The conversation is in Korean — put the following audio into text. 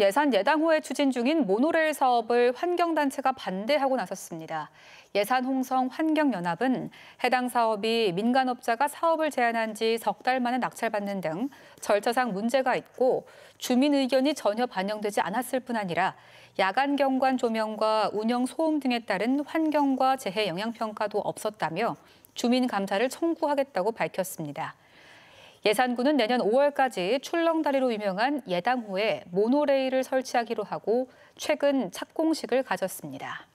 예산 예당 후에 추진 중인 모노레일 사업을 환경단체가 반대하고 나섰습니다. 예산 홍성 환경연합은 해당 사업이 민간업자가 사업을 제안한 지 석 달 만에 낙찰받는 등 절차상 문제가 있고 주민 의견이 전혀 반영되지 않았을 뿐 아니라 야간 경관 조명과 운영 소음 등에 따른 환경과 재해 영향 평가도 없었다며 주민 감사를 청구하겠다고 밝혔습니다. 예산군은 내년 5월까지 출렁다리로 유명한 예당호에 모노레일을 설치하기로 하고 최근 착공식을 가졌습니다.